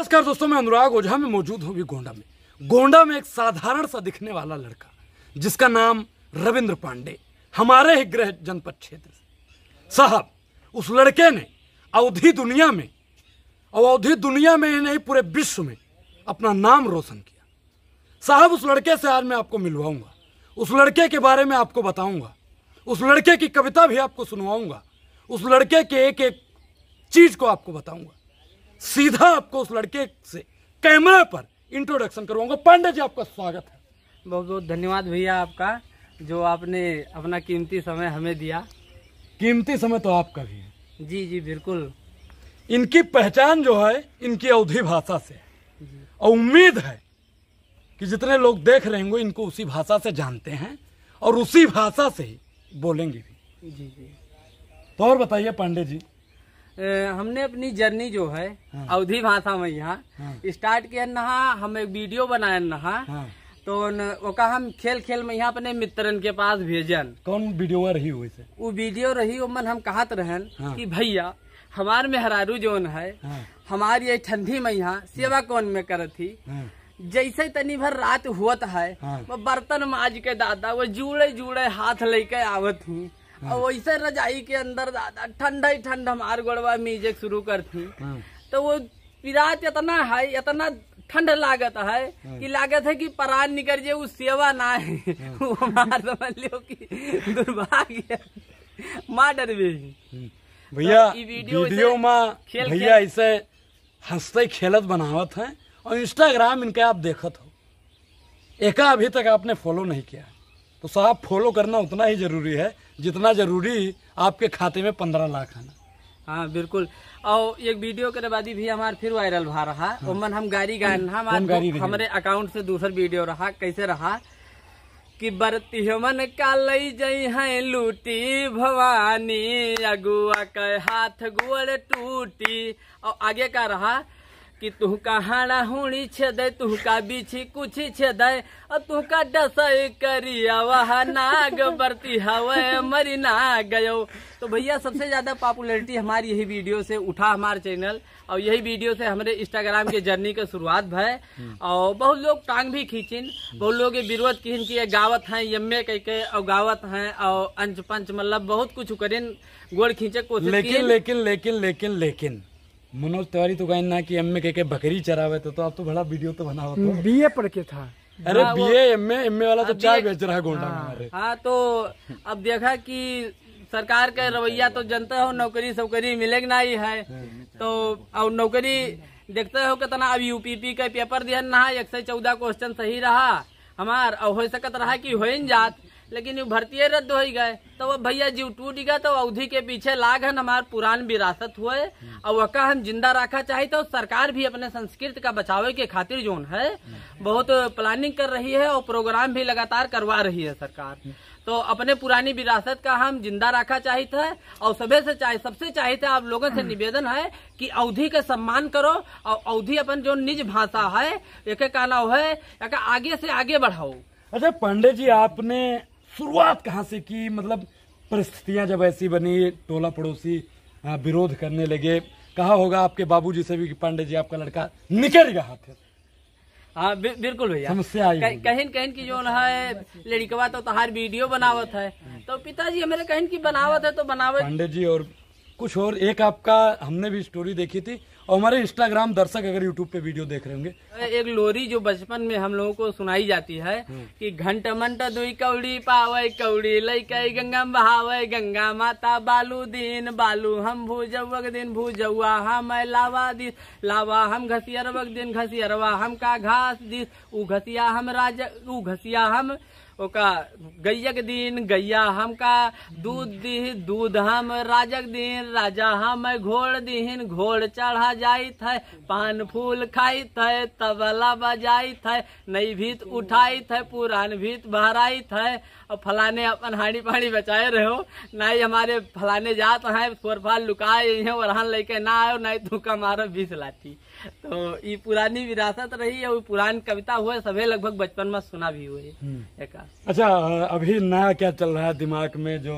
नमस्कार दोस्तों मैं अनुराग ओझा में मौजूद हूँ गोंडा में गोंडा में एक साधारण सा दिखने वाला लड़का जिसका नाम रविंद्र पांडे हमारे ही गृह जनपद क्षेत्र से साहब उस लड़के ने अवधि दुनिया में अवधि दुनिया में ही नहीं पूरे विश्व में अपना नाम रोशन किया साहब उस लड़के से आज मैं आपको मिलवाऊंगा उस लड़के के बारे में आपको बताऊंगा उस लड़के की कविता भी आपको सुनवाऊंगा उस लड़के के एक एक चीज को आपको बताऊंगा सीधा आपको उस लड़के से कैमरा पर इंट्रोडक्शन करवाऊंगा पांडे जी आपका स्वागत है बहुत बहुत धन्यवाद भैया आपका जो आपने अपना कीमती समय हमें दिया कीमती समय तो आपका भी है जी जी बिल्कुल इनकी पहचान जो है इनकी अवधि भाषा से और उम्मीद है कि जितने लोग देख रहे होंगे इनको उसी भाषा से जानते हैं और उसी भाषा से ही बोलेंगे भी जी जी तो और बताइए पांडे जी हमने अपनी जर्नी जो है हाँ। अवधि भाषा में यहाँ हाँ। स्टार्ट किया नहा हम एक वीडियो बनाए नहा तो वो का हम खेल खेल में यहाँ अपने मित्रन के पास भेजन कौन वीडियो रही वैसे वो वीडियो रही मन हम कहा रहन हाँ। कि भैया हमार में हरारू जोन है हाँ। हमारी ये ठंडी में यहाँ सेवा हाँ। कौन में करती थी हाँ। जैसे तनी भर रात हुआ है हाँ। बर्तन माज के दादा वो जुड़े जुड़े हाथ लेके आवत हूँ वैसे रजाई के अंदर दादा ठंडा ही ठंड हमार गोड़वा म्यूजिक शुरू करती हाँ। तो वो रात इतना है इतना ठंड लागत है हाँ। कि लागत है कि परान निकल जे उस सेवा ना है हाँ। वो मार समझ लियो कि दुर्भाग्य माँ डर भैया तो वीडियो, में भैया इसे हंसते खेलत बनावत हैं और इंस्टाग्राम इनके आप देखत हो एका अभी तक आपने फॉलो नहीं किया तो साहब फॉलो करना उतना ही जरूरी है जितना जरूरी आपके खाते में पंद्रह लाख आना हाँ बिल्कुल और एक वीडियो के बाद भी हमारे फिर वायरल भा रहा हाँ। हम गाड़ी गायन हमारे हमारे अकाउंट से दूसर वीडियो रहा कैसे रहा कि बरती हमन का लई जई है लूटी भवानी अगुआ के हाथ गुड़ टूटी और आगे का रहा कि तू का हाणा हुणी छेदे तू का बीछी कुछ छेदे और तू का डसई करी वह नाग बरती हवे मरी ना गयो तो भैया सबसे ज़्यादा पॉपुलैरिटी हमारी यही वीडियो से उठा हमारे चैनल और यही वीडियो से हमारे इंस्टाग्राम के जर्नी के शुरुआत भय और बहुत लोग टांग भी खींचिन बहुत लोग ये विरोध किन की गावत हैं यम्मे कह के और गावत हैं और अंच पंच मतलब बहुत कुछ करिन गोड़ खींचे कोशिश लेकिन लेकिन लेकिन लेकिन लेकिन मनोज तिवारी तो कहें ना कि एम के के बकरी चरावे तो, तो आप तो बड़ा वीडियो तो बना होता तो। ए mm, पढ़ के था अरे बी एम एम वाला तो चाय बेच रहा गोंडा हाँ।, हाँ तो अब देखा कि सरकार का रवैया तो जनता हो नौकरी सौकरी मिलेगी ना ही है तो और नौकरी देखते हो कितना अब यूपीपी का पेपर दिया ना एक सौ चौदह क्वेश्चन सही रहा हमार और हो सकत रहा कि हो जात लेकिन भर्ती रद्द हो गए तो वो भैया जीव टूट गया तो अवधि के पीछे लागन हमार पुरान विरासत हुए और वह हम जिंदा रखा चाहे तो सरकार भी अपने संस्कृति का बचाव के खातिर जोन है बहुत प्लानिंग कर रही है और प्रोग्राम भी लगातार करवा रही है सरकार तो अपने पुरानी विरासत का हम जिंदा रखा चाहे थे और सभी से चाहे सबसे चाहे थे आप लोगों से निवेदन है कि अवधि का सम्मान करो और अवधि अपन जो निज भाषा है एक कहना है आगे से आगे बढ़ाओ अच्छा पांडे जी आपने शुरुआत कहाँ से की मतलब परिस्थितियाँ जब ऐसी बनी टोला पड़ोसी विरोध करने लगे कहा होगा आपके बाबूजी से भी पांडे जी आपका लड़का निकल गया थे हाँ बिल्कुल भैया समस्या आई कहन कहन की जो है लड़कवा तो तहार वीडियो बनावत है तो पिताजी हमारे कहन की बनावत है तो बनावत पांडे जी और कुछ और एक आपका हमने भी स्टोरी देखी थी और हमारे इंस्टाग्राम दर्शक अगर यूट्यूब पे वीडियो देख रहे होंगे एक लोरी जो बचपन में हम लोगों को सुनाई जाती है कि घंट मंट दुई कौड़ी पावे कौड़ी लैके गंगा बहावे गंगा माता बालू दिन बालू हम भूजौक दिन भूजवा हम लावा दिस लावा हम घसियरवक दिन घसियरवा हम का घास दिस ऊ घसिया हम राज ऊ घसिया हम ओका गैया के दिन गैया हमका दूध दी दूध हम राजक दिन राजा हम घोड़ दिन घोड़ चढ़ा जाइत है पान फूल खाइत है तबला बजाइत है नई भीत उठाइत है पुरान भीत भराइत है और फलाने अपन हाड़ी पानी बचाए रहो ना ही हमारे फलाने जात हैं फोरफाल लुकाए हैं और लेके ना आयो ना ही तू का मारो बीस लाती तो ये पुरानी विरासत रही है वो पुरानी कविता हुए सभी लगभग बचपन में सुना भी हुए हम्म। अच्छा अभी नया क्या चल रहा है दिमाग में जो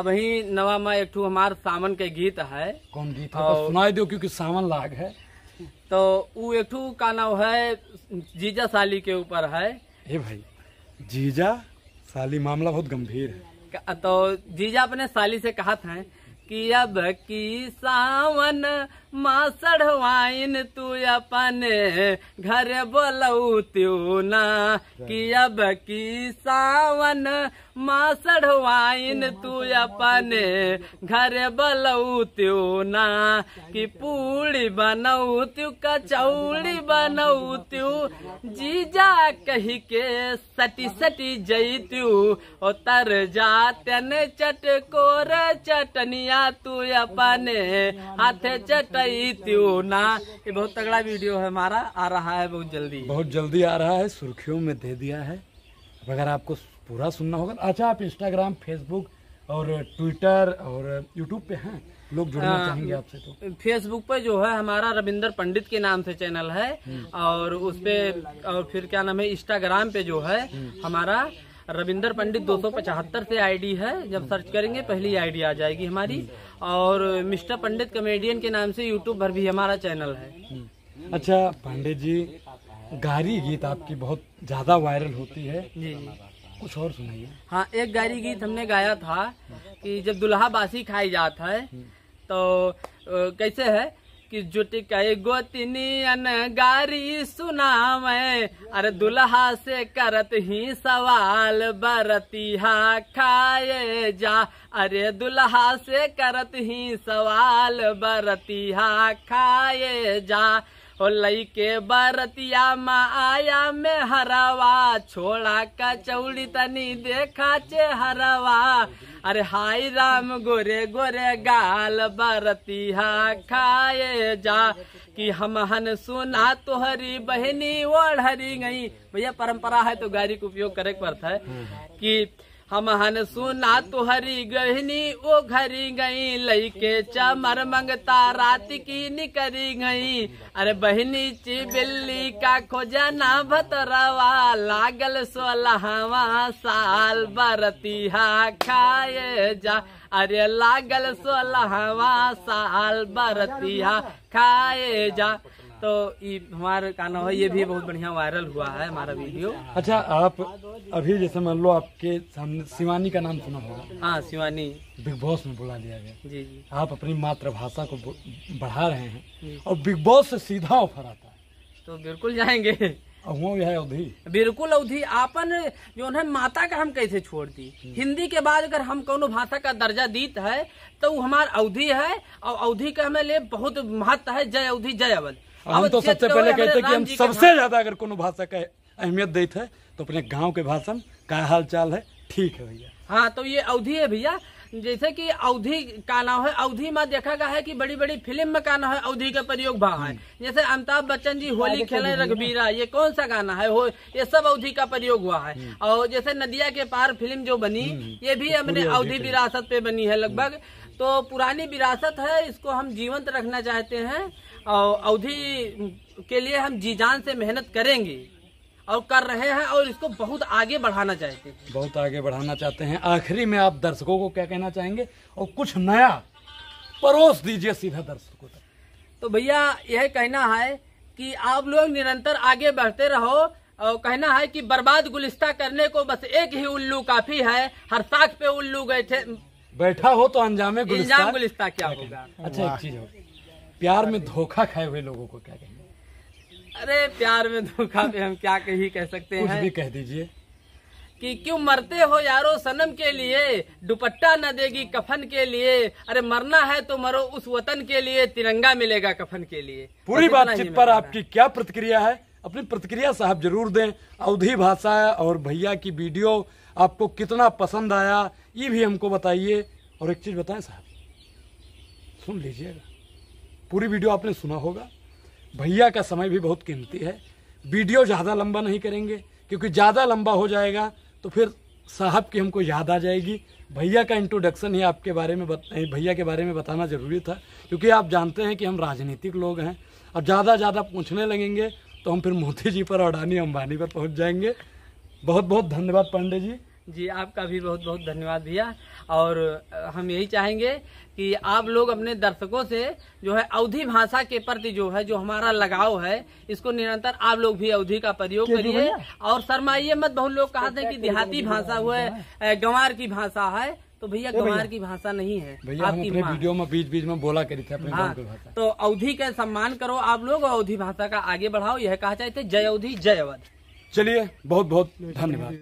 अभी नवा में एक हमार सावन के गीत है कौन गीत है सुनाई दो क्योंकि सावन लाग है तो वो एक का नाम है जीजा साली के ऊपर है ए भाई जीजा साली मामला बहुत गंभीर है तो जीजा अपने साली से कहा था कि अब की सावन माँ चढ़वाइन तू अपन घर बोलऊ त्यू ना कि अब की सावन माँ तू अपने घर बलऊ त्यो ना कि पूड़ी बनऊ त्यू कचौड़ी बनऊ त्यू जीजा कही के सटी सटी जई त्यू और तर जातन चटकोर चटनिया तू अपने हाथे चटई त्यू ना ये बहुत तगड़ा वीडियो है हमारा आ रहा है बहुत जल्दी बहुत जल्दी आ रहा है सुर्खियों में दे दिया है अगर आपको पूरा सुनना होगा अच्छा आप इंस्टाग्राम फेसबुक और ट्विटर और यूट्यूब पे हैं लोग जुड़ना आ, हाँ, चाहेंगे आपसे तो फेसबुक पे जो है हमारा रविंदर पंडित के नाम से चैनल है हम्म। और उसपे और फिर क्या नाम है इंस्टाग्राम पे जो है हम्म। हमारा रविंदर पंडित दो से आईडी है जब सर्च करेंगे पहली आईडी आ जाएगी हमारी हम्म। और मिस्टर पंडित कमेडियन के नाम से यूट्यूब पर भी हमारा चैनल है अच्छा पंडित जी गारी गीत आपकी बहुत ज्यादा वायरल होती है जी जी कुछ और सुनाइए हाँ एक गारी गीत हमने गाया था कि जब दुल्हा बासी खाई जाता है हम्म। तो कैसे है कि कई गोतनी अन गारी सुनाव अरे दुल्हा से करत ही सवाल बरतिहा खाए जा अरे दुल्हा से करत ही सवाल बरतिहा खाए जा के बरतिया माँ आया में हरवा छोड़ा का चौड़ी तनी देखा चे हरवा अरे हाय राम गोरे गोरे गाल बरतिया खाए जा कि हम हन सुना तो बहनी ओढ़ हरी गई भैया परंपरा है तो गाड़ी का उपयोग करे पड़ता है कि हम हन सुना तुहरी गहनी ओ घरी गई लईके चमर मंगता रात की निकरी गई अरे बहनी ची बिल्ली का खोजना भतरवा लागल सोलहवा साल हा खाए जा अरे लागल सोलहवा साल हा खाए जा तो हमारे काना ये भी बहुत बढ़िया वायरल हुआ है हमारा वीडियो अच्छा आप अभी जैसे मान लो आपके सामने शिवानी का नाम सुना होगा हाँ शिवानी बिग बॉस में बुला लिया गया जी जी आप अपनी मातृभाषा को बढ़ा रहे हैं और बिग बॉस से सीधा ऑफर आता है तो बिल्कुल जाएंगे अवधि बिल्कुल अवधि आपन जो है माता का हम कैसे छोड़ दी हिंदी के बाद अगर हम कौन भाषा का दर्जा दीत है तो हमारा अवधि है और अवधि का हमें लिए बहुत महत्व है जय अवधि जय अवधि हम तो सबसे तो पहले कहते हैं कि हम सबसे ज्यादा अगर कोनो भाषा का अहमियत देते है तो अपने गाँव के भाषा में क्या हाल चाल है ठीक है भैया हाँ तो ये अवधि है भैया जैसे कि अवधि का नाम है अवधि में देखा गया है कि बड़ी बड़ी फिल्म में गाना है अवधि का प्रयोग भा है हम्म। जैसे अमिताभ बच्चन जी होली खेले रघबीरा ये कौन सा गाना है हो ये सब अवधि का प्रयोग हुआ है हम्म। और जैसे नदिया के पार फिल्म जो बनी हम्म। ये भी अपने तो अवधि विरासत पे बनी है लगभग तो पुरानी विरासत है इसको हम जीवंत रखना चाहते हैं और अवधि के लिए हम जी जान से मेहनत करेंगे और कर रहे हैं और इसको बहुत आगे बढ़ाना चाहते हैं बहुत आगे बढ़ाना चाहते हैं आखिरी में आप दर्शकों को क्या कहना चाहेंगे और कुछ नया परोस दीजिए सीधा दर्शकों तक तो भैया यह कहना है कि आप लोग निरंतर आगे बढ़ते रहो और कहना है कि बर्बाद गुलिस्ता करने को बस एक ही उल्लू काफी है हर साख पे उल्लू गए थे बैठा हो तो अंजाम गुलिस्ता गुलिस्ता क्या होगा अच्छा एक चीज हो प्यार में धोखा खाए हुए लोगों को क्या कहेंगे अरे प्यार में धोखा में हम क्या कही कह सकते हैं कुछ भी कह दीजिए कि क्यों मरते हो यारो सनम के लिए दुपट्टा न देगी कफन के लिए अरे मरना है तो मरो उस वतन के लिए तिरंगा मिलेगा कफन के लिए पूरी बातचीत पर आपकी क्या प्रतिक्रिया है अपनी प्रतिक्रिया साहब जरूर दें अवधि भाषा और भैया की वीडियो आपको कितना पसंद आया ये भी हमको बताइए और एक चीज़ बताएं साहब सुन लीजिएगा पूरी वीडियो आपने सुना होगा भैया का समय भी बहुत कीमती है वीडियो ज़्यादा लंबा नहीं करेंगे क्योंकि ज़्यादा लंबा हो जाएगा तो फिर साहब की हमको याद आ जाएगी भैया का इंट्रोडक्शन ही आपके बारे में बत भैया के बारे में बताना ज़रूरी था क्योंकि आप जानते हैं कि हम राजनीतिक लोग हैं और ज़्यादा ज़्यादा पूछने लगेंगे तो हम फिर मोदी जी पर अडानी अंबानी पर पहुंच जाएंगे बहुत बहुत धन्यवाद पांडे जी जी आपका भी बहुत बहुत धन्यवाद भैया और हम यही चाहेंगे कि आप लोग अपने दर्शकों से जो है अवधि भाषा के प्रति जो है जो हमारा लगाव है इसको निरंतर आप लोग भी अवधि का प्रयोग करिए और शर्माइए मत बहुत लोग कहते हैं कि देहाती भाषा हुआ है गंवार की भाषा है तो भैया गंवार की भाषा नहीं है आपकी वीडियो में बीच बीच में बोला करी थे अपने हाँ, तो अवधि का सम्मान करो आप लोग और अवधि भाषा का आगे बढ़ाओ यह कहा चाहते जय अवधि जय अवध चलिए बहुत बहुत धन्यवाद